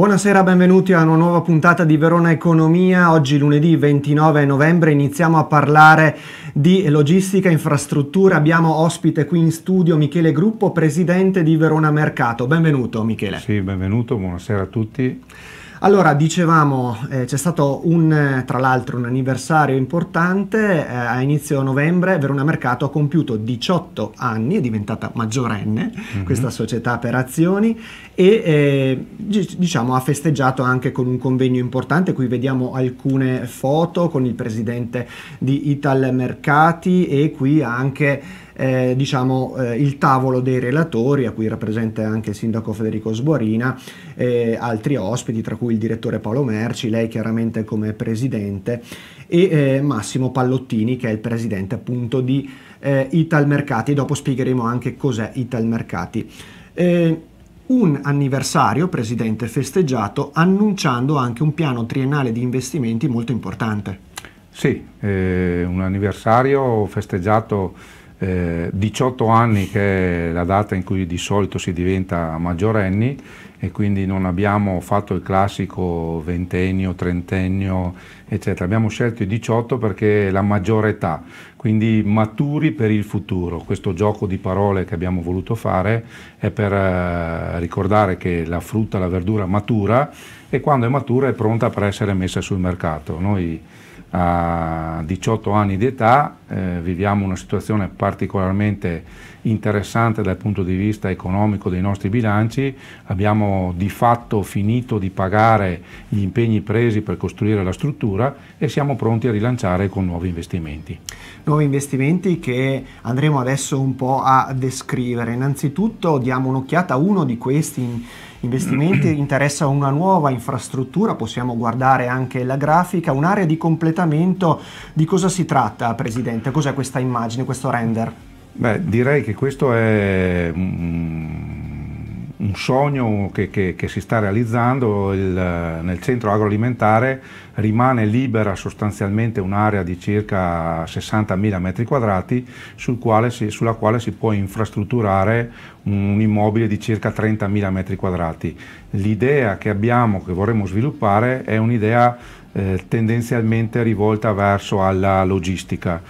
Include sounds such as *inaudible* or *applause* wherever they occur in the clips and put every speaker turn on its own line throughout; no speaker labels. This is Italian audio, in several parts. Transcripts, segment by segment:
Buonasera, benvenuti a una nuova puntata di Verona Economia. Oggi lunedì 29 novembre iniziamo a parlare di logistica e infrastrutture. Abbiamo ospite qui in studio Michele Gruppo, presidente di Verona Mercato. Benvenuto Michele. Sì, benvenuto, buonasera a tutti. Allora, dicevamo, eh, c'è stato un, tra l'altro un anniversario importante, eh, a inizio novembre Verona Mercato ha compiuto 18 anni, è diventata maggiorenne mm-hmm. questa società per azioni e eh, diciamo ha festeggiato anche con un convegno importante, qui vediamo alcune foto con il presidente di Ital Mercati e qui anche eh, diciamo, eh, il tavolo dei relatori, a cui rappresenta anche il sindaco Federico Sborina, eh, altri ospiti, tra cui il direttore Paolo Merci, lei chiaramente come presidente, e eh, Massimo Pallottini, che è il presidente appunto di eh, Italmercati. Dopo spiegheremo anche cos'è Italmercati. Eh, un anniversario, presidente, festeggiato annunciando anche un piano triennale di investimenti molto importante.
Sì, eh, un anniversario festeggiato eh, 18 anni che è la data in cui di solito si diventa maggiorenni e quindi non abbiamo fatto il classico ventennio, trentennio, eccetera. Abbiamo scelto i 18 perché è la maggiore età, quindi maturi per il futuro. Questo gioco di parole che abbiamo voluto fare è per eh, ricordare che la frutta, la verdura matura e quando è matura è pronta per essere messa sul mercato. Noi, a 18 anni di età, eh, viviamo una situazione particolarmente interessante dal punto di vista economico dei nostri bilanci, abbiamo di fatto finito di pagare gli impegni presi per costruire la struttura e siamo pronti a rilanciare con nuovi investimenti.
Nuovi investimenti che andremo adesso un po' a descrivere. Innanzitutto diamo un'occhiata a uno di questi investimenti *clears throat* interessa una nuova infrastruttura, possiamo guardare anche la grafica, un'area di completamento. Di cosa si tratta, Presidente? Cos'è questa immagine, questo render?
Beh, direi che questo è... Mm, un sogno che, che, che, si sta realizzando, il, nel centro agroalimentare rimane libera sostanzialmente un'area di circa 60.000 metri quadrati sul sulla quale si può infrastrutturare un, un immobile di circa 30.000 metri quadrati. L'idea che abbiamo, che vorremmo sviluppare, è un'idea eh, tendenzialmente rivolta verso alla logistica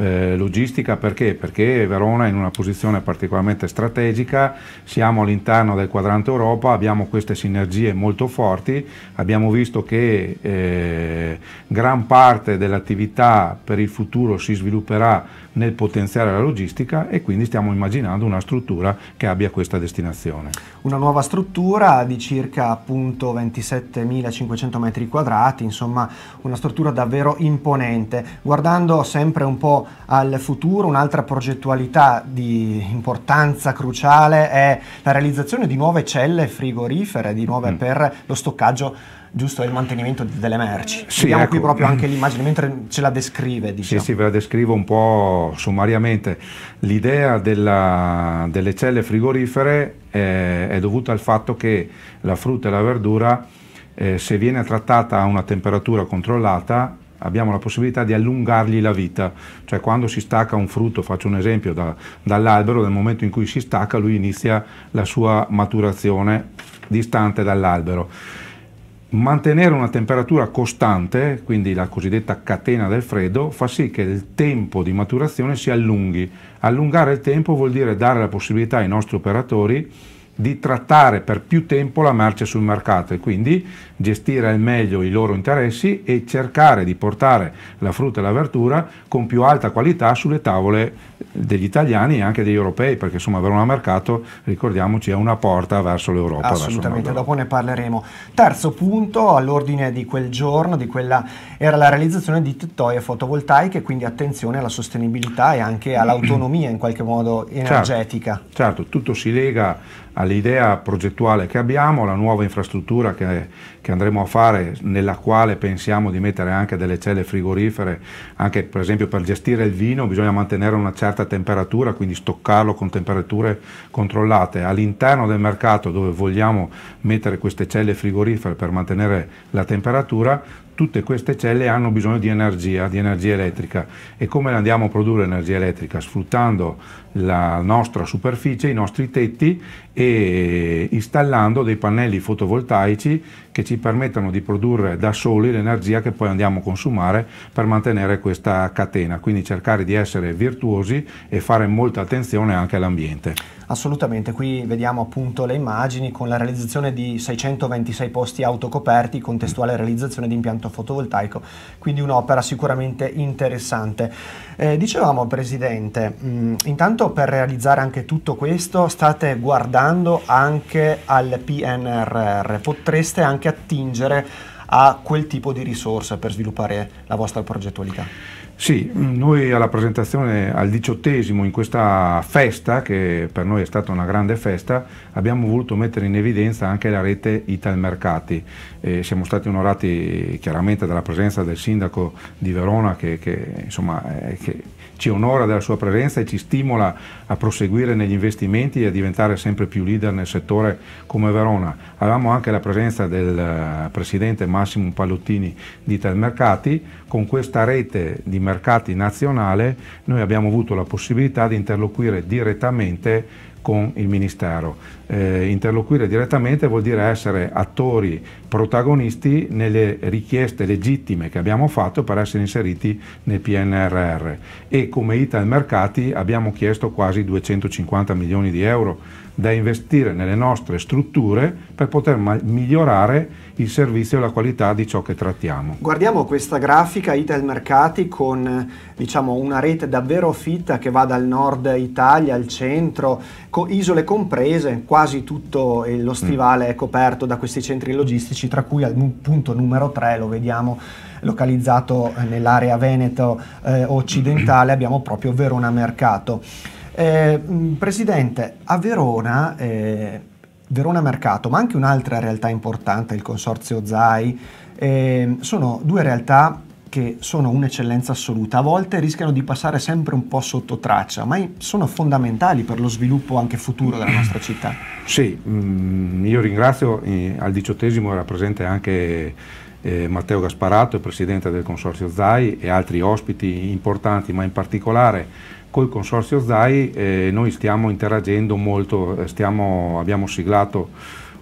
eh, logistica perché? Perché Verona è in una posizione particolarmente strategica, siamo all'interno del quadrante Europa, abbiamo queste sinergie molto forti, abbiamo visto che eh, gran parte dell'attività per il futuro si svilupperà nel potenziare la logistica e quindi stiamo immaginando una struttura che abbia questa destinazione.
Una nuova struttura di circa appunto 27.500 metri quadrati, insomma una struttura davvero imponente. Guardando sempre un po' al futuro, un'altra progettualità di importanza cruciale è la realizzazione di nuove celle frigorifere, di nuove mm. per lo stoccaggio giusto, il mantenimento delle merci. Sì, Vediamo ecco. qui proprio anche
l'immagine, mentre ce la descrive. Diciamo. Sì, sì, ve la descrivo un po' sommariamente. L'idea della, delle celle frigorifere è, eh, è, dovuta al fatto che la frutta e la verdura, eh, se viene trattata a una temperatura controllata, abbiamo la possibilità di allungargli la vita, cioè quando si stacca un frutto, faccio un esempio, da, dall'albero, nel momento in cui si stacca lui inizia la sua maturazione distante dall'albero. Mantenere una temperatura costante, quindi la cosiddetta catena del freddo, fa sì che il tempo di maturazione si allunghi. Allungare il tempo vuol dire dare la possibilità ai nostri operatori di trattare per più tempo la merce sul mercato e quindi gestire al meglio i loro interessi e cercare di portare la frutta e la verdura con più alta qualità sulle tavole degli italiani e anche degli europei, perché insomma avere un Mercato, ricordiamoci, è una porta verso l'Europa. Assolutamente, verso
dopo ne parleremo. Terzo punto all'ordine di quel giorno, di quella era la realizzazione di tettoie fotovoltaiche, quindi attenzione alla sostenibilità e anche all'autonomia in qualche modo certo, energetica.
Certo, certo tutto si lega all'idea progettuale che abbiamo, alla nuova infrastruttura che, che, andremo a fare, nella quale pensiamo di mettere anche delle celle frigorifere, anche per esempio per gestire il vino bisogna mantenere una certa temperatura, quindi stoccarlo con temperature controllate. All'interno del mercato dove vogliamo mettere queste celle frigorifere per mantenere la temperatura, tutte queste celle hanno bisogno di energia, di energia elettrica e come andiamo a produrre energia elettrica? Sfruttando la nostra superficie, i nostri tetti e installando dei pannelli fotovoltaici che ci permettano di produrre da soli l'energia che poi andiamo a consumare per mantenere questa catena, quindi cercare di essere virtuosi e fare molta attenzione anche all'ambiente. Assolutamente, qui vediamo appunto le immagini con la realizzazione di 626
posti autocoperti, contestuale realizzazione di impianto fotovoltaico, quindi un'opera sicuramente interessante. Eh, dicevamo Presidente, mh, mm, intanto per realizzare anche tutto questo state guardando anche al PNRR, potreste anche attingere a quel tipo di risorse per sviluppare la vostra progettualità?
Sì, noi alla presentazione al diciottesimo in questa festa, che per noi è stata una grande festa, abbiamo voluto mettere in evidenza anche la rete Italmercati. Eh, siamo stati onorati chiaramente dalla presenza del sindaco di Verona che, che, insomma, eh, che ci onora della sua presenza e ci stimola a proseguire negli investimenti e a diventare sempre più leader nel settore come Verona. Avevamo anche la presenza del eh, presidente Massimo Pallottini di Italmercati con questa rete di mercati mercati nazionale, noi abbiamo avuto la possibilità di interloquire direttamente con il Ministero eh, interloquire direttamente vuol dire essere attori protagonisti nelle richieste legittime che abbiamo fatto per essere inseriti nel PNRR e come Ital Mercati abbiamo chiesto quasi 250 milioni di euro da investire nelle nostre strutture per poter migliorare il servizio e la qualità di ciò che trattiamo.
Guardiamo questa grafica Ital Mercati con diciamo, una rete davvero fitta che va dal nord Italia al centro, con isole comprese, quasi quasi tutto lo stivale è coperto da questi centri logistici, tra cui al punto numero 3 lo vediamo localizzato eh, nell'area veneto eh, occidentale, abbiamo proprio Verona Mercato. Eh, mm, Presidente, a Verona, eh, Verona Mercato, ma anche un'altra realtà importante, il consorzio ZAI, eh, sono due realtà che sono un'eccellenza assoluta, a volte rischiano di passare sempre un po' sotto traccia, ma sono fondamentali per lo sviluppo anche futuro della nostra città.
Sì, mm, io ringrazio, eh, al diciottesimo era presente anche eh, Matteo Gasparato, presidente del Consorzio ZAI e altri ospiti importanti, ma in particolare col Consorzio ZAI eh, noi stiamo interagendo molto, stiamo, abbiamo siglato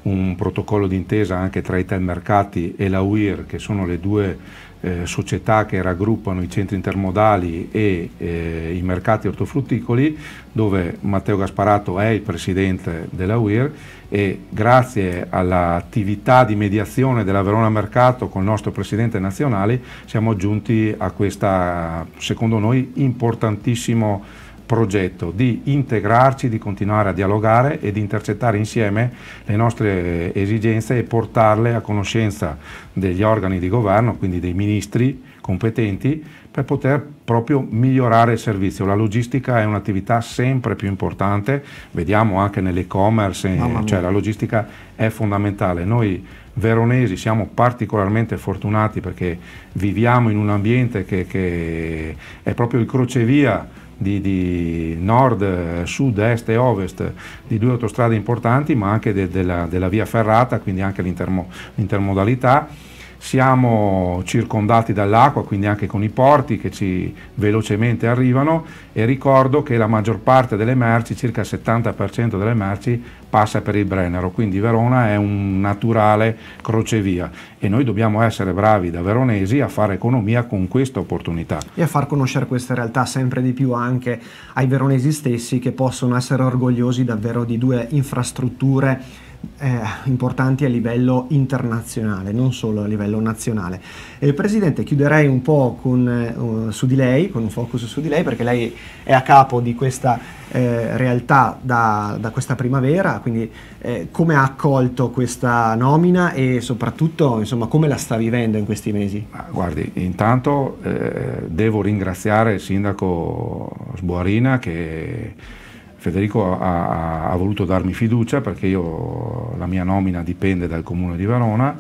un protocollo d'intesa anche tra i Italmercati e la UIR, che sono le due eh, società che raggruppano i centri intermodali e eh, i mercati ortofrutticoli, dove Matteo Gasparato è il presidente della UIR e grazie all'attività di mediazione della Verona Mercato con il nostro presidente nazionale siamo giunti a questa, secondo noi, importantissimo progetto di integrarci, di continuare a dialogare e di intercettare insieme le nostre esigenze e portarle a conoscenza degli organi di governo, quindi dei ministri competenti, per poter proprio migliorare il servizio. La logistica è un'attività sempre più importante, vediamo anche nell'e-commerce, eh, cioè la logistica è fondamentale. Noi veronesi siamo particolarmente fortunati perché viviamo in un ambiente che, che è proprio il crocevia di, di, nord, sud, est e ovest di due autostrade importanti, ma anche de, de la, della via ferrata, quindi anche l'intermodalità siamo circondati dall'acqua, quindi anche con i porti che ci velocemente arrivano e ricordo che la maggior parte delle merci, circa il 70% delle merci, passa per il Brennero, quindi Verona è un naturale crocevia e noi dobbiamo essere bravi da veronesi a fare economia con questa opportunità.
E a far conoscere questa realtà sempre di più anche ai veronesi stessi che possono essere orgogliosi davvero di due infrastrutture eh, importanti a livello internazionale, non solo a livello nazionale. Eh, Presidente, chiuderei un po' con, eh, su di lei, con un focus su di lei, perché lei è a capo di questa eh, realtà da, da, questa primavera, quindi eh, come ha accolto questa nomina e
soprattutto insomma, come la sta vivendo in questi mesi? Guardi, intanto eh, devo ringraziare il Sindaco Sbuarina che Federico ha, ha, ha, voluto darmi fiducia perché io, la mia nomina dipende dal comune di Verona,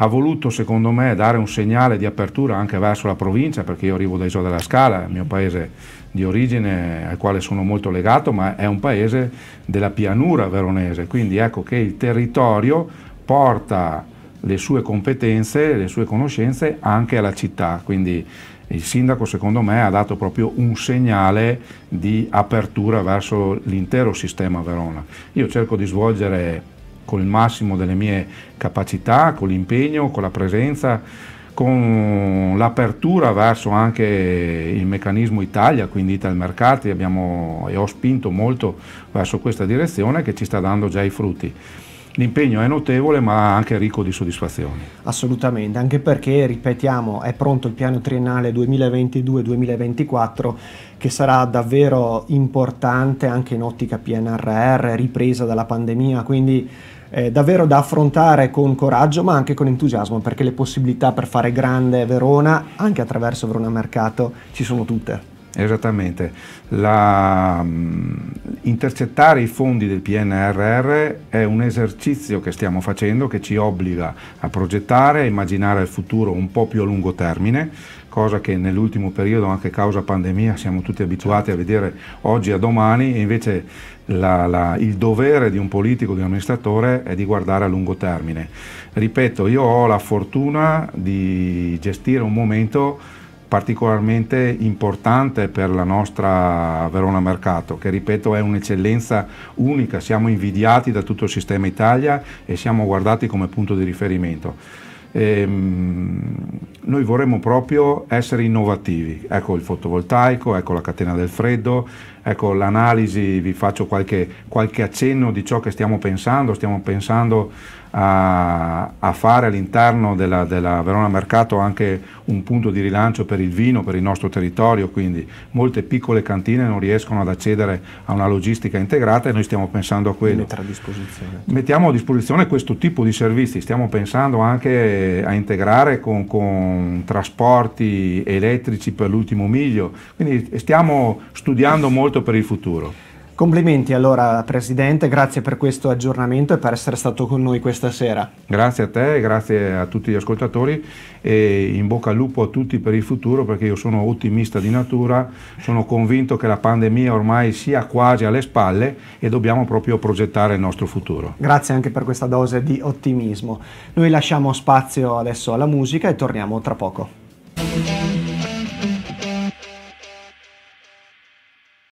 ha voluto secondo me dare un segnale di apertura anche verso la provincia perché io arrivo da Isola della Scala, il mio paese di origine al quale sono molto legato, ma è un paese della pianura veronese, quindi ecco che il territorio porta le sue competenze, le sue conoscenze anche alla città, quindi il sindaco secondo me ha dato proprio un segnale di apertura verso l'intero sistema Verona. Io cerco di svolgere con il massimo delle mie capacità, con l'impegno, con la presenza, con l'apertura verso anche il meccanismo Italia, quindi Italmercati, abbiamo, e ho spinto molto verso questa direzione che ci sta dando già i frutti l'impegno è notevole ma anche ricco di soddisfazioni.
Assolutamente, anche perché, ripetiamo, è pronto il piano triennale 2022-2024 che sarà davvero importante anche in ottica PNRR, ripresa dalla pandemia, quindi eh, davvero da affrontare con coraggio ma anche con entusiasmo perché le possibilità per fare grande Verona anche attraverso Verona Mercato ci sono tutte.
Esattamente. La, mm, intercettare i fondi del PNRR è un esercizio che stiamo facendo che ci obbliga a progettare e immaginare il futuro un po' più a lungo termine, cosa che nell'ultimo periodo, anche causa pandemia, siamo tutti abituati a vedere oggi a domani e invece la, la, il dovere di un politico, di un amministratore è di guardare a lungo termine. Ripeto, io ho la fortuna di gestire un momento particolarmente importante per la nostra Verona Mercato, che ripeto è un'eccellenza unica, siamo invidiati da tutto il sistema Italia e siamo guardati come punto di riferimento. Ehm, noi vorremmo proprio essere innovativi, ecco il fotovoltaico, ecco la catena del freddo, ecco l'analisi, vi faccio qualche, qualche accenno di ciò che stiamo pensando, stiamo pensando a, a fare all'interno della, della, Verona Mercato anche un punto di rilancio per il vino, per il nostro territorio, quindi molte piccole cantine non riescono ad accedere a una logistica integrata e noi stiamo pensando a quello. A Mettiamo a disposizione questo tipo di servizi, stiamo pensando anche a integrare con, con trasporti elettrici per l'ultimo miglio, quindi stiamo studiando molto per il futuro. Complimenti
allora Presidente, grazie per questo aggiornamento e per essere stato con noi questa sera.
Grazie a te, grazie a tutti gli ascoltatori e in bocca al lupo a tutti per il futuro perché io sono ottimista di natura, sono convinto che la pandemia ormai sia quasi alle spalle e dobbiamo proprio progettare il nostro futuro.
Grazie anche per questa dose di ottimismo. Noi lasciamo spazio adesso alla musica e torniamo tra poco.